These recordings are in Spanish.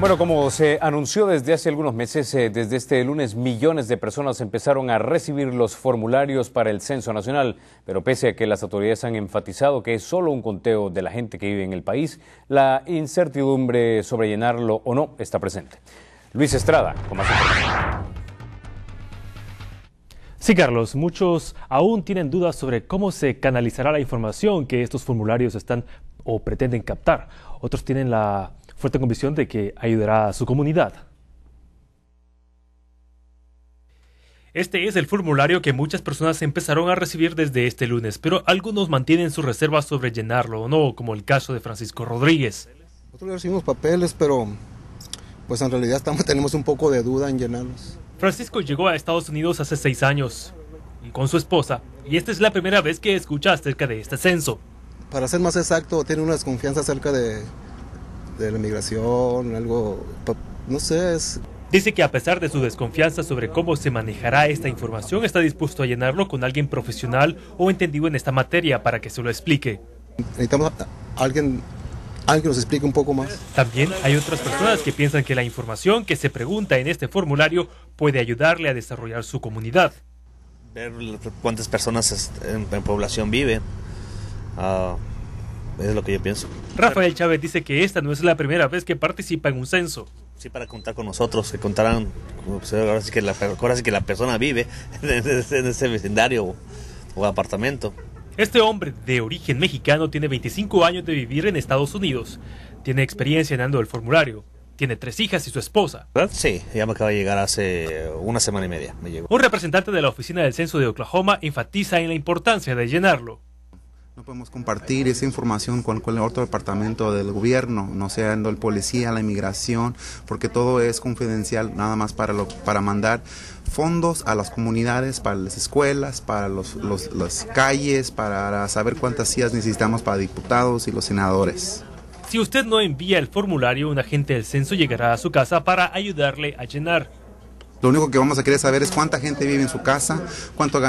Bueno, como se anunció desde hace algunos meses, eh, desde este lunes millones de personas empezaron a recibir los formularios para el Censo Nacional, pero pese a que las autoridades han enfatizado que es solo un conteo de la gente que vive en el país, la incertidumbre sobre llenarlo o no está presente. Luis Estrada, con más Sí, Carlos, muchos aún tienen dudas sobre cómo se canalizará la información que estos formularios están o pretenden captar. Otros tienen la fuerte convicción de que ayudará a su comunidad. Este es el formulario que muchas personas empezaron a recibir desde este lunes, pero algunos mantienen sus reservas sobre llenarlo o no, como el caso de Francisco Rodríguez. recibimos papeles, pero pues en realidad estamos, tenemos un poco de duda en llenarlos. Francisco llegó a Estados Unidos hace seis años con su esposa, y esta es la primera vez que escucha acerca de este censo. Para ser más exacto, tiene una desconfianza acerca de de la migración, algo, no sé, Dice que a pesar de su desconfianza sobre cómo se manejará esta información, está dispuesto a llenarlo con alguien profesional o entendido en esta materia para que se lo explique. Necesitamos a alguien alguien que nos explique un poco más. También hay otras personas que piensan que la información que se pregunta en este formulario puede ayudarle a desarrollar su comunidad. Ver cuántas personas este, en, población viven, ah, es lo que yo pienso. Rafael Chávez dice que esta no es la primera vez que participa en un censo. Sí, para contar con nosotros, que contarán, pues, ahora, sí que la, ahora que la persona vive en ese vecindario o, apartamento. Este hombre de origen mexicano tiene 25 años de vivir en Estados Unidos. Tiene experiencia llenando el formulario. Tiene tres hijas y su esposa. Sí, ya me acaba de llegar hace una semana y media. Un representante de la Oficina del Censo de Oklahoma enfatiza en la importancia de llenarlo. No podemos compartir esa información con cualquier otro departamento del gobierno, no sea el policía, la inmigración, porque todo es confidencial, nada más para, para mandar fondos a las comunidades, para las escuelas, para los, las calles, para saber cuántas sillas necesitamos para diputados y los senadores. Si usted no envía el formulario, un agente del censo llegará a su casa para ayudarle a llenar. Lo único que vamos a querer saber es cuánta gente vive en su casa, cuánto,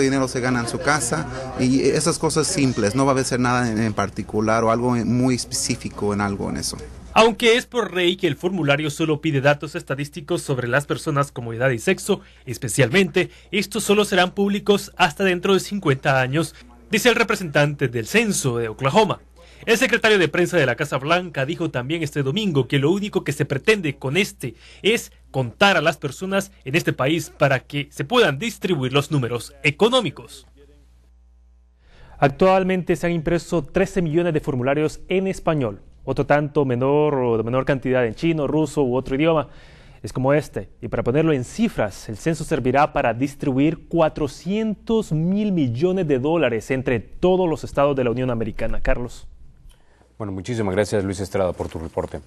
dinero se gana en su casa y esas cosas simples. No va a ser nada en, particular o algo muy específico en algo en eso. Aunque es por Rey que el formulario solo pide datos estadísticos sobre las personas como edad y sexo, especialmente, estos solo serán públicos hasta dentro de 50 años, dice el representante del censo de Oklahoma. El secretario de prensa de la Casa Blanca dijo también este domingo que lo único que se pretende con este es contar a las personas en este país para que se puedan distribuir los números económicos. Actualmente se han impreso 13 millones de formularios en español, otro tanto menor o de menor cantidad en chino, ruso u otro idioma. Es como este. Y para ponerlo en cifras, el censo servirá para distribuir 400 mil millones de dólares entre todos los estados de la Unión Americana. Carlos. Bueno, muchísimas gracias Luis Estrada por tu reporte.